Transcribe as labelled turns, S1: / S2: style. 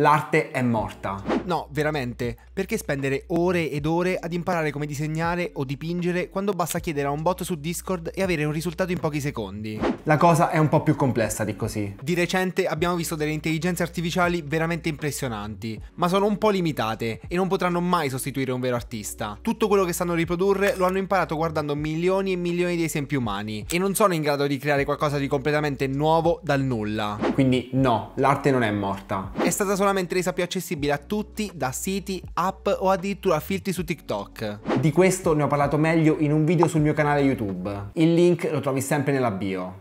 S1: l'arte è morta. No, veramente, perché spendere ore ed ore ad imparare come disegnare o dipingere quando basta chiedere a un bot su Discord e avere un risultato in pochi secondi?
S2: La cosa è un po' più complessa di così.
S1: Di recente abbiamo visto delle intelligenze artificiali veramente impressionanti, ma sono un po' limitate e non potranno mai sostituire un vero artista. Tutto quello che sanno riprodurre lo hanno imparato guardando milioni e milioni di esempi umani e non sono in grado di creare qualcosa di completamente nuovo dal nulla. Quindi no, l'arte non è morta. È stata solamente solamente resa più accessibile a tutti da siti, app o addirittura filtri su TikTok. Di questo ne ho parlato meglio in un video sul mio canale YouTube. Il link lo trovi sempre nella bio.